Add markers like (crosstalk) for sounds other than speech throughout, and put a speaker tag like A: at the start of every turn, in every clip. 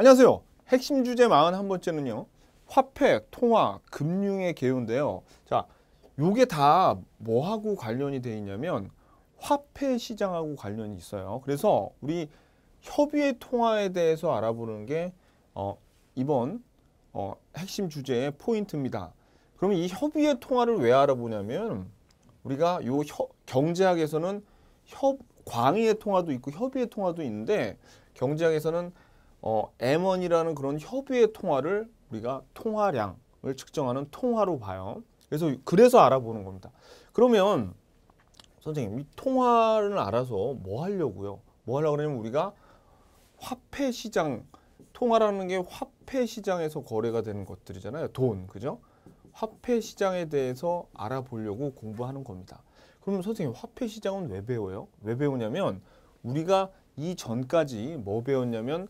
A: 안녕하세요. 핵심 주제 41번째는요. 화폐, 통화, 금융의 개요인데요. 자, 요게 다 뭐하고 관련이 돼 있냐면 화폐 시장하고 관련이 있어요. 그래서 우리 협의의 통화에 대해서 알아보는 게 어, 이번 어, 핵심 주제의 포인트입니다. 그러면 이 협의의 통화를 왜 알아보냐면 우리가 요 혀, 경제학에서는 협, 광의의 통화도 있고 협의의 통화도 있는데 경제학에서는 어, M1이라는 그런 협의의 통화를 우리가 통화량을 측정하는 통화로 봐요. 그래서 그래서 알아보는 겁니다. 그러면 선생님 이 통화를 알아서 뭐 하려고요? 뭐 하려고 그러냐면 우리가 화폐 시장 통화라는 게 화폐 시장에서 거래가 되는 것들이잖아요. 돈 그죠? 화폐 시장에 대해서 알아보려고 공부하는 겁니다. 그러면 선생님 화폐 시장은 왜 배워요? 왜 배우냐면 우리가 이 전까지 뭐 배웠냐면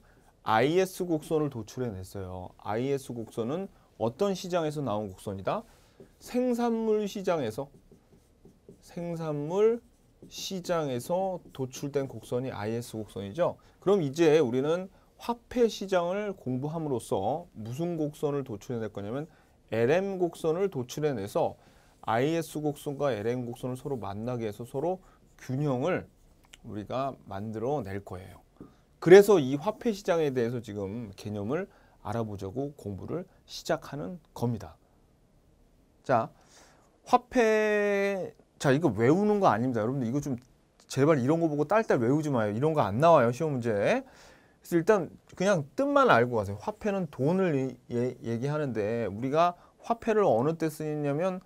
A: IS 곡선을 도출해냈어요. IS 곡선은 어떤 시장에서 나온 곡선이다? 생산물 시장에서 생산물 시장에서 도출된 곡선이 IS 곡선이죠. 그럼 이제 우리는 화폐 시장을 공부함으로써 무슨 곡선을 도출해낼 거냐면 LM 곡선을 도출해내서 IS 곡선과 LM 곡선을 서로 만나게 해서 서로 균형을 우리가 만들어낼 거예요. 그래서 이 화폐 시장에 대해서 지금 개념을 알아보자고 공부를 시작하는 겁니다. 자, 화폐 자 이거 외우는 거 아닙니다. 여러분들 이거 좀 제발 이런 거 보고 딸딸 외우지 마요. 이런 거 안 나와요 시험 문제. 그래서 일단 그냥 뜻만 알고 가세요. 화폐는 돈을 예, 얘기하는데 우리가 화폐를 어느 때 쓰냐면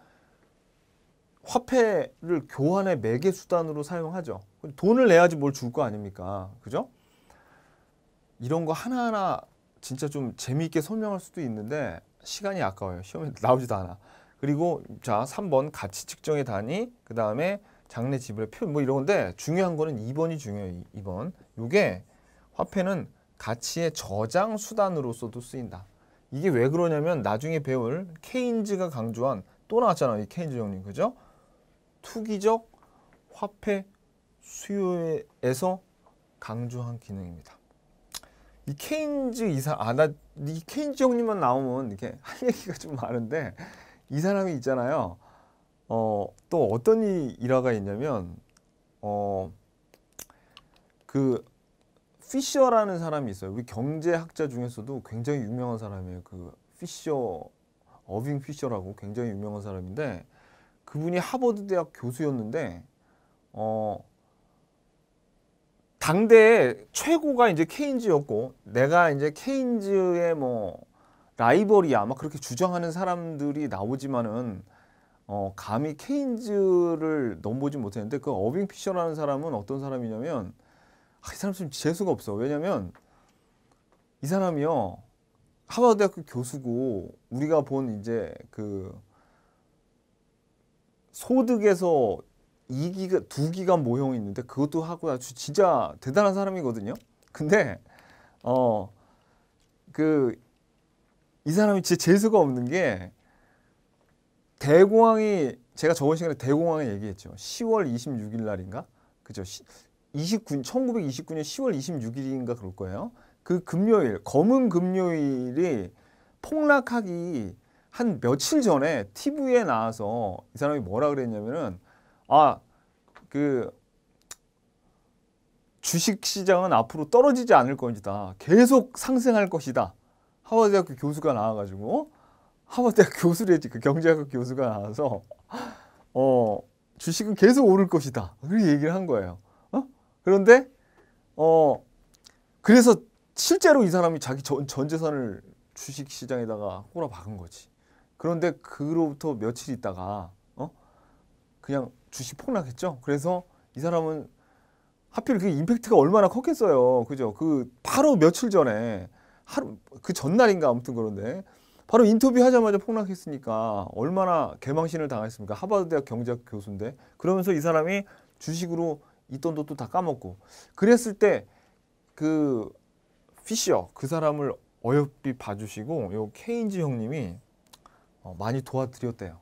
A: 화폐를 교환의 매개 수단으로 사용하죠. 돈을 내야지 뭘 줄 거 아닙니까? 그죠? 이런 거 하나하나 진짜 좀 재미있게 설명할 수도 있는데 시간이 아까워요. 시험에 (laughs) 나오지도 않아. 그리고 자 3번 가치 측정의 단위 그 다음에 장래 지불의 표뭐 이런 건데 중요한 거는 2번이 중요해요. 2번. 요게 화폐는 가치의 저장 수단으로서도 쓰인다. 이게 왜 그러냐면 나중에 배울 케인즈가 강조한 또 나왔잖아요. 이 케인즈 형님. 그죠? 투기적 화폐 수요에서 강조한 기능입니다. 이 케인즈 이사 아 나 이 케인즈 형님만 나오면 이렇게 (laughs) 할 얘기가 좀 많은데 이 사람이 있잖아요. 어또 어떤 일화가 있냐면 어그 피셔라는 사람이 있어요. 우리 경제학자 중에서도 굉장히 유명한 사람이에요. 그 피셔 어빙 피셔라고 굉장히 유명한 사람인데 그분이 하버드 대학 교수였는데 어 당대 최고가 이제 케인즈였고 내가 이제 케인즈의 뭐 라이벌이야 아마 그렇게 주장하는 사람들이 나오지만은 어 감히 케인즈를 넘보지 못했는데 그 어빙 피셔라는 사람은 어떤 사람이냐면 아, 이 사람 좀 재수가 없어 왜냐면 이 사람이요 하버드대학교 교수고 우리가 본 이제 그 소득에서 2기가 2기가 모형 이 있는데 그것도 하고 아주 진짜 대단한 사람이거든요. 근데 어그이 사람이 진짜 재수가 없는 게 대공황이 제가 저번 시간에 대공황을 얘기했죠. 10월 26일 날인가? 그죠? 29 1929년 10월 26일인가 그럴 거예요. 그 금요일 검은 금요일이 폭락하기 한 며칠 전에 TV에 나와서 이 사람이 뭐라 그랬냐면은 아, 그 주식 시장은 앞으로 떨어지지 않을 것이다. 계속 상승할 것이다. 하버드대학교 교수가 나와가지고 하버드대학교 교수래지 그 경제학교 교수가 나와서 어 주식은 계속 오를 것이다. 그렇게 얘기를 한 거예요. 어? 그런데 어 그래서 실제로 이 사람이 자기 전, 전 재산을 주식 시장에다가 호라 박은 거지. 그런데 그로부터 며칠 있다가 어 그냥 주식 폭락했죠. 그래서 이 사람은 하필 그 임팩트가 얼마나 컸겠어요. 그죠? 그 바로 며칠 전에 하루 그 전날인가 아무튼 그런데 바로 인터뷰 하자마자 폭락했으니까 얼마나 개망신을 당했습니까? 하버드 대학 경제학 교수인데 그러면서 이 사람이 주식으로 있던 돈도 다 까먹고 그랬을 때 그 피셔 그 사람을 어여삐 봐주시고 요 케인즈 형님이 어, 많이 도와드렸대요.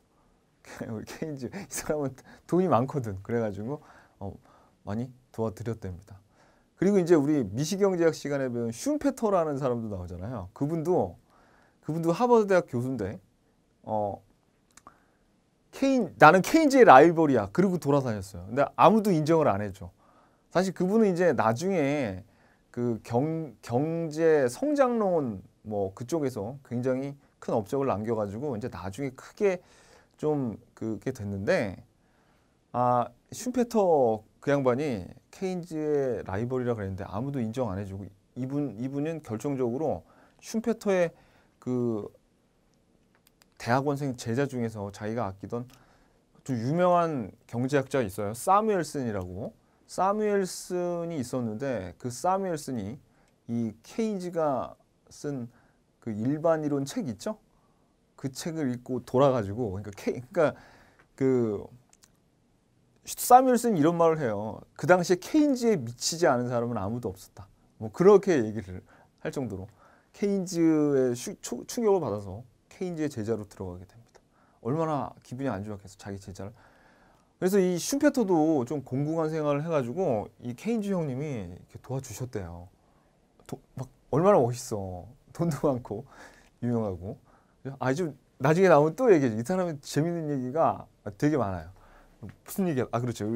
A: (laughs) 우리 케인즈 이 사람은 돈이 많거든. 그래가지고 어, 많이 도와드렸답니다. 그리고 이제 우리 미시경제학 시간에 배운 슌페터라는 사람도 나오잖아요. 그분도 그분도 하버드 대학 교수인데 어 케인 나는 케인즈의 라이벌이야. 그리고 돌아다녔어요. 근데 아무도 인정을 안 해줘. 사실 그분은 이제 나중에 그 경, 경제 성장론 뭐 그쪽에서 굉장히 큰 업적을 남겨가지고 이제 나중에 크게 좀 그게 됐는데 아 슈페터 그 양반이 케인즈의 라이벌이라 그랬는데 아무도 인정 안 해주고 이분 이분은 결정적으로 슈페터의 그 대학원생 제자 중에서 자기가 아끼던 좀 유명한 경제학자 있어요. 사무엘슨이라고. 사무엘슨이 있었는데 그 사무엘슨이 이 케인즈가 쓴 그 일반 이론 책 있죠? 그 책을 읽고 돌아가지고 그러니까 케, 그러니까 그사뮤슨 이런 말을 해요. 그 당시에 케인즈에 미치지 않은 사람은 아무도 없었다. 뭐 그렇게 얘기를 할 정도로 케인즈의 슈, 추, 충격을 받아서 케인즈의 제자로 들어가게 됩니다. 얼마나 기분이 안 좋았겠어 자기 제자를. 그래서 이 슈페터도 좀 공공한 생활을 해가지고 이 케인즈 형님이 이렇게 도와주셨대요. 도, 막 얼마나 멋있어. 돈도 많고 유명하고. 아주 나중에 나오면 또 얘기해. 이 사람의 재밌는 얘기가 되게 많아요. 무슨 얘기야? 아 그렇죠.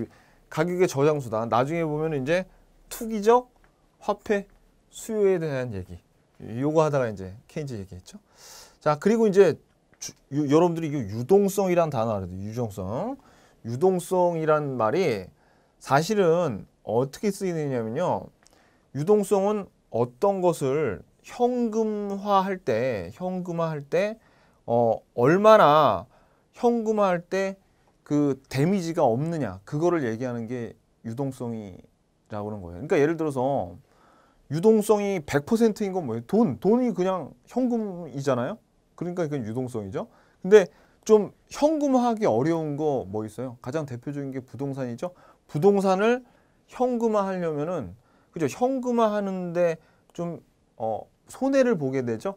A: 가격의 저장수다. 나중에 보면 이제 투기적 화폐 수요에 대한 얘기. 요거 하다가 이제 케인즈 얘기했죠. 자 그리고 이제 주, 유, 여러분들이 유동성이란 단어 알아요. 유동성. 유동성이란 말이 사실은 어떻게 쓰이느냐면요. 유동성은 어떤 것을 현금화 할 때, 현금화 할 때, 어, 얼마나 현금화 할 때 그 데미지가 없느냐, 그거를 얘기하는 게 유동성이라고 하는 거예요. 그러니까 예를 들어서 유동성이 100%인 건 뭐예요? 돈, 돈이 그냥 현금이잖아요? 그러니까 그건 유동성이죠. 근데 좀 현금화하기 어려운 거 뭐 있어요? 가장 대표적인 게 부동산이죠. 부동산을 현금화하려면은 그죠? 현금화하는데 좀 어, 손해를 보게 되죠.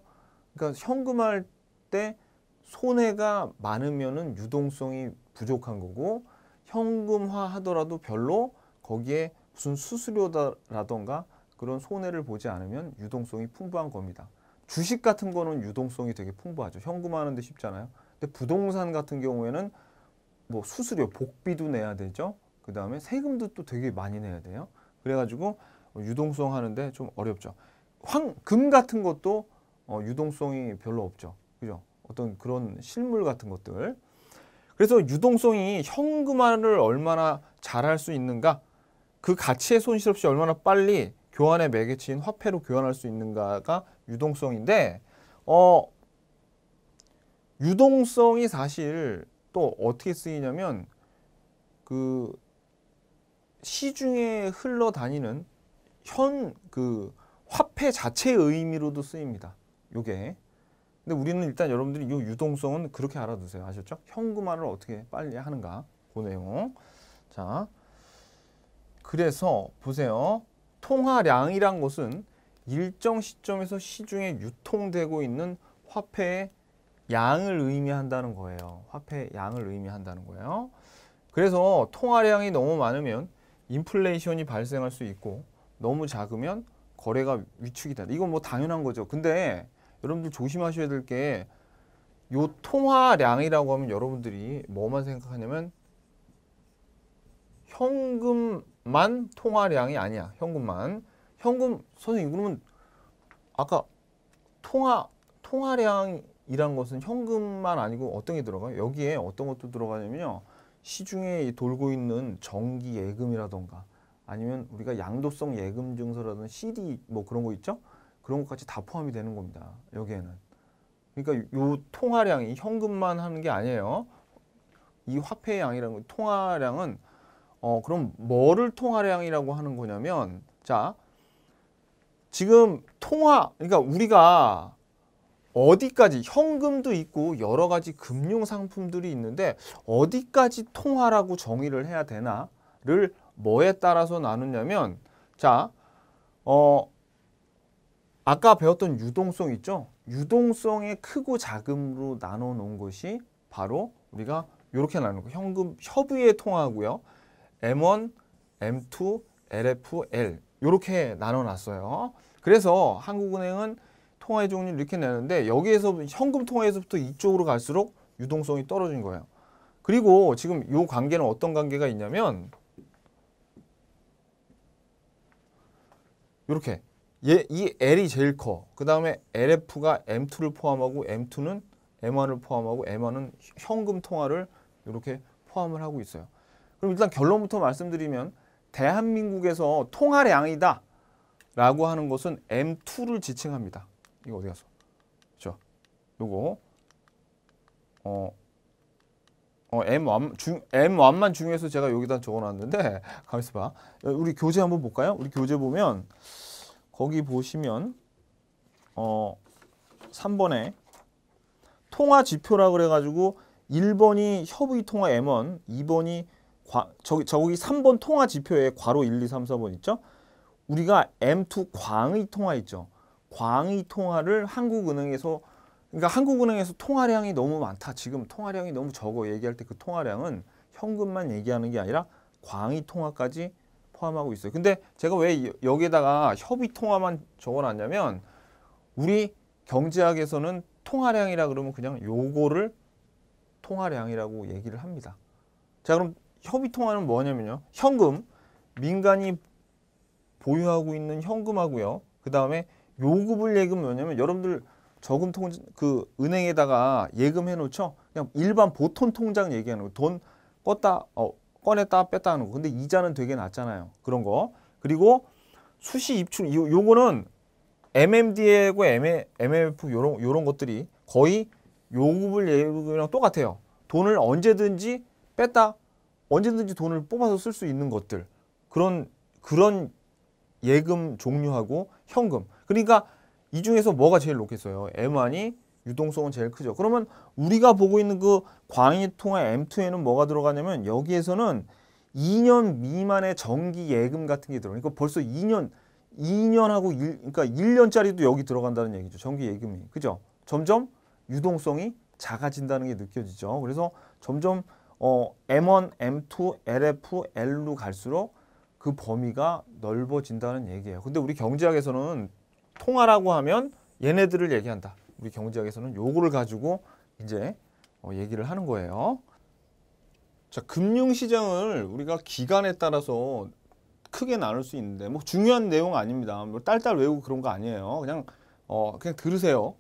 A: 그러니까 현금할 때 손해가 많으면은 유동성이 부족한 거고 현금화 하더라도 별로 거기에 무슨 수수료라던가 그런 손해를 보지 않으면 유동성이 풍부한 겁니다. 주식 같은 거는 유동성이 되게 풍부하죠. 현금화하는데 쉽잖아요. 근데 부동산 같은 경우에는 뭐 수수료, 복비도 내야 되죠. 그 다음에 세금도 또 되게 많이 내야 돼요. 그래가지고 유동성 하는데 좀 어렵죠. 황, 금 같은 것도 어, 유동성이 별로 없죠. 그죠? 어떤 그런 실물 같은 것들. 그래서 유동성이 현금화를 얼마나 잘할 수 있는가, 그 가치의 손실 없이 얼마나 빨리 교환의 매개치인 화폐로 교환할 수 있는가가 유동성인데, 어, 유동성이 사실 또 어떻게 쓰이냐면, 그 시중에 흘러다니는 현그 화폐 자체의 의미로도 쓰입니다. 요게. 근데 우리는 일단 여러분들이 이 유동성은 그렇게 알아두세요. 아셨죠? 현금화를 어떻게 빨리 하는가. 그 내용. 자. 그래서 보세요. 통화량이란 것은 일정 시점에서 시중에 유통되고 있는 화폐의 양을 의미한다는 거예요. 화폐 양을 의미한다는 거예요. 그래서 통화량이 너무 많으면 인플레이션이 발생할 수 있고 너무 작으면 거래가 위축이 된다. 이건 뭐 당연한 거죠. 근데 여러분들 조심하셔야 될 게 요 통화량이라고 하면 여러분들이 뭐만 생각하냐면 현금만 통화량이 아니야. 현금만. 현금 선생님 그러면 아까 통화 통화량이란 것은 현금만 아니고 어떤 게 들어가요? 여기에 어떤 것도 들어가냐면요. 시중에 돌고 있는 정기 예금이라던가 아니면 우리가 양도성 예금 증서라든지 CD 뭐 그런 거 있죠? 그런 것까지 다 포함이 되는 겁니다. 여기에는. 그러니까 요 통화량이 현금만 하는 게 아니에요. 이 화폐 의 양이라는 통화량은 어 그럼 뭐를 통화량이라고 하는 거냐면 자 지금 통화 그러니까 우리가 어디까지 현금도 있고 여러 가지 금융 상품들이 있는데 어디까지 통화라고 정의를 해야 되나를 뭐에 따라서 나누냐면 자, 어 아까 배웠던 유동성 있죠? 유동성의 크고 작음으로 나눠 놓은 것이 바로 우리가 이렇게 나누고 현금 협의의 통하고요. M1, M2, LF, L 이렇게 나눠 놨어요. 그래서 한국은행은 통화의 종류를 이렇게 내는데 여기에서 현금 통화에서부터 이쪽으로 갈수록 유동성이 떨어진 거예요. 그리고 지금 이 관계는 어떤 관계가 있냐면 이렇게 얘, 이 L이 제일 커. 그 다음에 LF가 M2를 포함하고 M2는 M1을 포함하고 M1은 현금 통화를 이렇게 포함을 하고 있어요. 그럼 일단 결론부터 말씀드리면 대한민국에서 통화량이다 라고 하는 것은 M2를 지칭합니다. 이거 어디 갔어? 그죠? 요거 어 어, M1, 중, M1만 중요해서 제가 여기다 적어놨는데 (laughs) 가만있어 봐. 우리 교재 한번 볼까요? 우리 교재 보면 거기 보시면 어 3번에 통화 지표라 그래가지고 1번이 협의 통화 M1, 2번이 과, 저기, 저기 3번 통화 지표에 괄호 1, 2, 3, 4번 있죠? 우리가 M2 광의 통화 있죠? 광의 통화를 한국은행에서 그러니까 한국은행에서 통화량이 너무 많다. 지금 통화량이 너무 적어 얘기할 때 그 통화량은 현금만 얘기하는 게 아니라 광의 통화까지 포함하고 있어요. 근데 제가 왜 여기에다가 협의 통화만 적어놨냐면 우리 경제학에서는 통화량이라 그러면 그냥 요거를 통화량이라고 얘기를 합니다. 자 그럼 협의 통화는 뭐냐면요. 현금, 민간이 보유하고 있는 현금하고요. 그 다음에 요구불예금 뭐냐면 여러분들 저금 통, 그 은행에다가 예금해 놓죠. 그냥 일반 보통 통장 얘기하는 거. 돈 껐다, 어, 꺼냈다 뺐다 하는 거. 근데 이자는 되게 낮잖아요. 그런 거. 그리고 수시 입출, 요, 요거는 MMD하고 MMF 요런, 요런 것들이 거의 요구불 예금이랑 똑같아요. 돈을 언제든지 뺐다, 언제든지 돈을 뽑아서 쓸 수 있는 것들. 그런, 그런 예금 종류하고 현금. 그러니까 이 중에서 뭐가 제일 높겠어요? M1이 유동성은 제일 크죠. 그러면 우리가 보고 있는 그 광의 통화 M2에는 뭐가 들어가냐면 여기에서는 2년 미만의 정기 예금 같은 게 들어가니까 그러니까 벌써 2년 2년하고 1, 그러니까 1년짜리도 여기 들어간다는 얘기죠. 정기 예금이. 그죠? 점점 유동성이 작아진다는 게 느껴지죠. 그래서 점점 어, M1, M2, LF, L로 갈수록 그 범위가 넓어진다는 얘기예요. 근데 우리 경제학에서는 통화라고 하면 얘네들을 얘기한다. 우리 경제학에서는 요거를 가지고 이제 어, 얘기를 하는 거예요. 자, 금융시장을 우리가 기간에 따라서 크게 나눌 수 있는데 뭐 중요한 내용 아닙니다. 뭐 딸딸 외우고 그런 거 아니에요. 그냥 어 그냥 들으세요.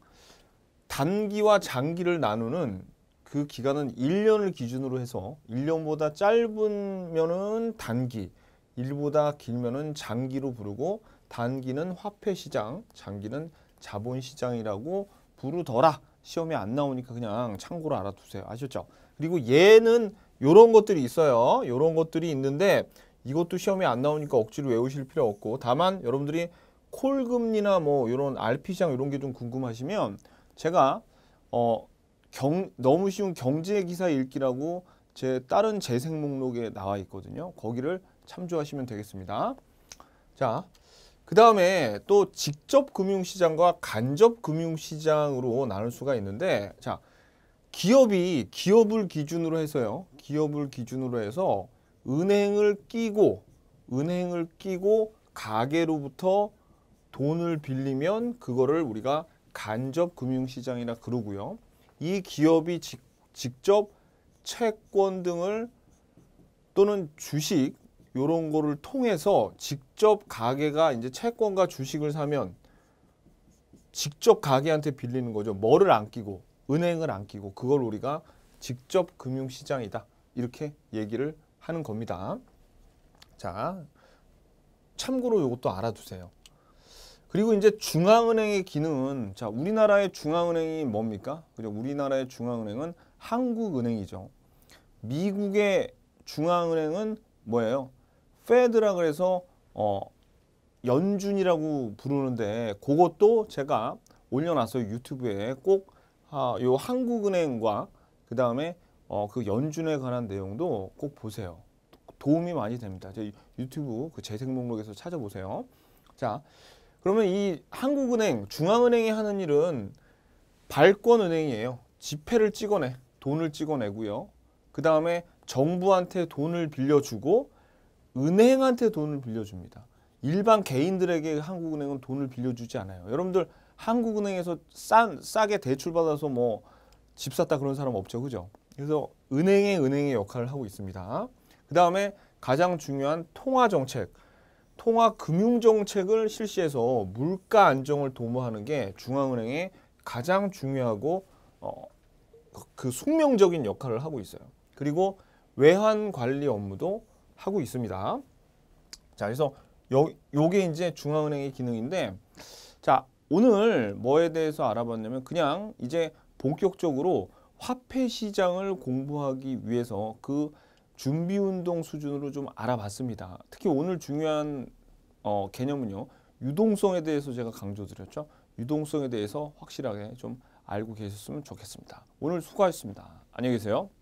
A: 단기와 장기를 나누는 그 기간은 1년을 기준으로 해서 1년보다 짧으면은 단기, 1보다 길면은 장기로 부르고 단기는 화폐시장, 장기는 자본시장이라고 부르더라. 시험에 안 나오니까 그냥 참고로 알아두세요. 아셨죠? 그리고 얘는 요런 것들이 있어요. 요런 것들이 있는데 이것도 시험에 안 나오니까 억지로 외우실 필요 없고 다만 여러분들이 콜금리나 뭐 이런 RP시장 이런 게 좀 궁금하시면 제가 어 경, 너무 쉬운 경제 기사 읽기라고 제 다른 재생 목록에 나와 있거든요. 거기를 참조하시면 되겠습니다. 자, 그 다음에 또 직접 금융시장과 간접 금융시장으로 나눌 수가 있는데 자 기업이 기업을 기준으로 해서요. 기업을 기준으로 해서 은행을 끼고 은행을 끼고 가게로부터 돈을 빌리면 그거를 우리가 간접 금융시장이라 그러고요. 이 기업이 직, 직접 채권 등을 또는 주식 요런 거를 통해서 직접 가게가 이제 채권과 주식을 사면 직접 가게한테 빌리는 거죠. 뭐를 안 끼고 은행을 안 끼고 그걸 우리가 직접 금융시장이다 이렇게 얘기를 하는 겁니다. 자 참고로 이것도 알아두세요. 그리고 이제 중앙은행의 기능은 자 우리나라의 중앙은행이 뭡니까? 그죠? 우리나라의 중앙은행은 한국은행이죠. 미국의 중앙은행은 뭐예요? 페드라 그래서 어 연준이라고 부르는데 그것도 제가 올려놨어요 유튜브에 꼭요 아, 한국은행과 그 다음에 어, 그 연준에 관한 내용도 꼭 보세요. 도움이 많이 됩니다. 제 유튜브 그 재생 목록에서 찾아보세요. 자, 그러면 이 한국은행, 중앙은행이 하는 일은 발권은행이에요. 지폐를 찍어내, 돈을 찍어내고요. 그 다음에 정부한테 돈을 빌려주고 은행한테 돈을 빌려줍니다. 일반 개인들에게 한국은행은 돈을 빌려주지 않아요. 여러분들 한국은행에서 싼 싸게 대출 받아서 뭐 집 샀다 그런 사람 없죠, 그죠? 그래서 은행의 은행의 역할을 하고 있습니다. 그 다음에 가장 중요한 통화 정책, 통화 금융 정책을 실시해서 물가 안정을 도모하는 게 중앙은행의 가장 중요하고 어, 그, 그 숙명적인 역할을 하고 있어요. 그리고 외환 관리 업무도 하고 있습니다. 자, 그래서 요, 요게 이제 중앙은행의 기능인데 자, 오늘 뭐에 대해서 알아봤냐면 그냥 이제 본격적으로 화폐 시장을 공부하기 위해서 그 준비 운동 수준으로 좀 알아봤습니다. 특히 오늘 중요한 어, 개념은요. 유동성에 대해서 제가 강조드렸죠. 유동성에 대해서 확실하게 좀 알고 계셨으면 좋겠습니다. 오늘 수고하셨습니다. 안녕히 계세요.